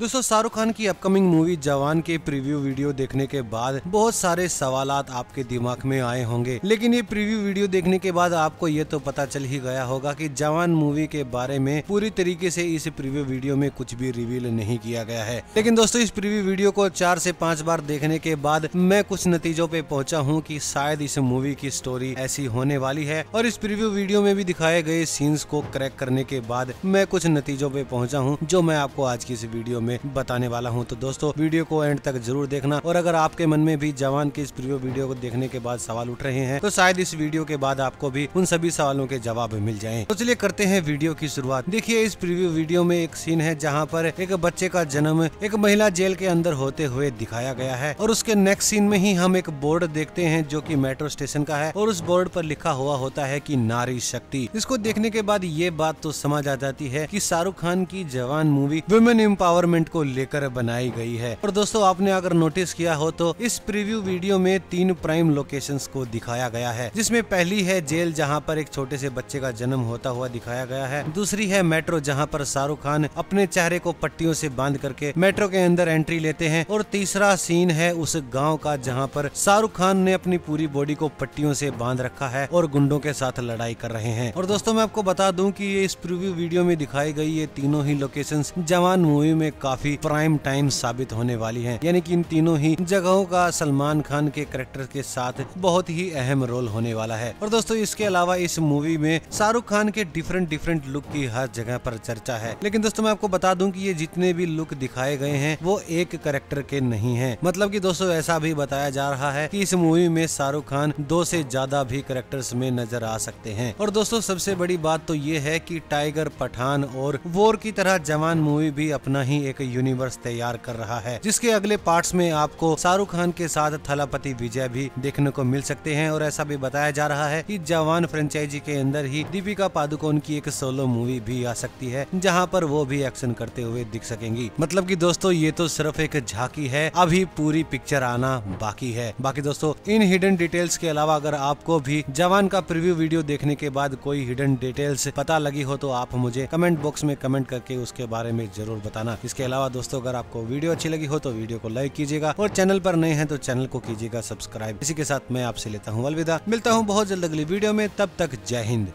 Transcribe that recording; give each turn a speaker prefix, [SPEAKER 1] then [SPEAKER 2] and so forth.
[SPEAKER 1] दोस्तों शाहरुख खान की upcoming movie जवान के प्रीव्यू वीडियो देखने के बाद बहुत सारे सवाल आपके दिमाग में आए होंगे लेकिन ये प्रीव्यू वीडियो देखने के बाद आपको ये तो पता चल ही गया होगा कि जवान मूवी के बारे में पूरी तरीके से इस प्रीव्यू वीडियो में कुछ भी रिवील नहीं किया गया है लेकिन दोस्तों इस प्रीव्यू वीडियो को चार ऐसी पाँच बार देखने के बाद मैं कुछ नतीजों पे पहुँचा हूँ की शायद इस मूवी की स्टोरी ऐसी होने वाली है और इस प्रीव्यू वीडियो में भी दिखाए गए सीन्स को क्रैक करने के बाद मैं कुछ नतीजों पे पहुँचा हूँ जो मैं आपको आज की इस वीडियो में बताने वाला हूँ तो दोस्तों वीडियो को एंड तक जरूर देखना और अगर आपके मन में भी जवान के इस प्रीव्यू वीडियो को देखने के बाद सवाल उठ रहे हैं तो शायद इस वीडियो के बाद आपको भी उन सभी सवालों के जवाब मिल जाए तो चलिए करते हैं वीडियो की शुरुआत देखिए इस प्रीव्यू वीडियो में एक सीन है जहाँ पर एक बच्चे का जन्म एक महिला जेल के अंदर होते हुए दिखाया गया है और उसके नेक्स्ट सीन में ही हम एक बोर्ड देखते हैं जो की मेट्रो स्टेशन का है और उस बोर्ड पर लिखा हुआ होता है की नारी शक्ति इसको देखने के बाद ये बात तो समझ आ जाती है की शाहरुख खान की जवान मूवी वुमेन एम्पावरमेंट मूवमेंट को लेकर बनाई गई है और दोस्तों आपने अगर नोटिस किया हो तो इस प्रीव्यू वीडियो में तीन प्राइम लोकेशंस को दिखाया गया है जिसमें पहली है जेल जहां पर एक छोटे से बच्चे का जन्म होता हुआ दिखाया गया है दूसरी है मेट्रो जहां पर शाहरुख खान अपने चेहरे को पट्टियों से बांध करके मेट्रो के अंदर एंट्री लेते हैं और तीसरा सीन है उस गाँव का जहाँ पर शाहरुख खान ने अपनी पूरी बॉडी को पट्टियों से बांध रखा है और गुंडों के साथ लड़ाई कर रहे हैं और दोस्तों मैं आपको बता दूं कि ये इस प्रीव्यू वीडियो में दिखाई गई ये तीनों ही लोकेशंस जवान मूवी में काफी प्राइम टाइम साबित होने वाली है यानी की इन तीनों ही जगहों का सलमान खान के करेक्टर के साथ बहुत ही अहम रोल होने वाला है और दोस्तों इसके अलावा इस मूवी में शाहरुख खान के डिफरेंट डिफरेंट लुक की हर जगह पर चर्चा है लेकिन दोस्तों मैं आपको बता दूं कि ये जितने भी लुक दिखाए गए हैं वो एक करेक्टर के नहीं है मतलब कि दोस्तों ऐसा भी बताया जा रहा है कि इस मूवी में शाहरुख खान दो से ज्यादा भी करेक्टर्स में नजर आ सकते हैं और दोस्तों सबसे बड़ी बात तो ये है कि टाइगर पठान और वोर की तरह जवान मूवी भी अपना ही एक एक यूनिवर्स तैयार कर रहा है जिसके अगले पार्ट में आपको शाहरुख खान के साथ थलापति विजय भी देखने को मिल सकते हैं और ऐसा भी बताया जा रहा है की जवान फ्रेंचाइजी के अंदर ही दीपिका पादुकोण की एक सोलो मूवी भी आ सकती है जहाँ पर वो भी एक्शन करते हुए दिख सकेंगी मतलब की दोस्तों ये तो सिर्फ एक झाकी है अभी पूरी पिक्चर आना बाकी है बाकी दोस्तों इन हिडन डिटेल्स के अलावा अगर आपको भी जवान का प्रीव्यू वीडियो देखने के बाद कोई हिडन डिटेल्स पता लगी हो तो आप मुझे कमेंट बॉक्स में कमेंट करके उसके बारे में जरूर बताना इसके अलावा दोस्तों अगर आपको वीडियो अच्छी लगी हो तो वीडियो को लाइक कीजिएगा और चैनल पर नए हैं तो चैनल को कीजिएगा सब्सक्राइब इसी के साथ मैं आपसे लेता हूँ अलविदा मिलता हूँ बहुत जल्द अगली वीडियो में तब तक जय हिंद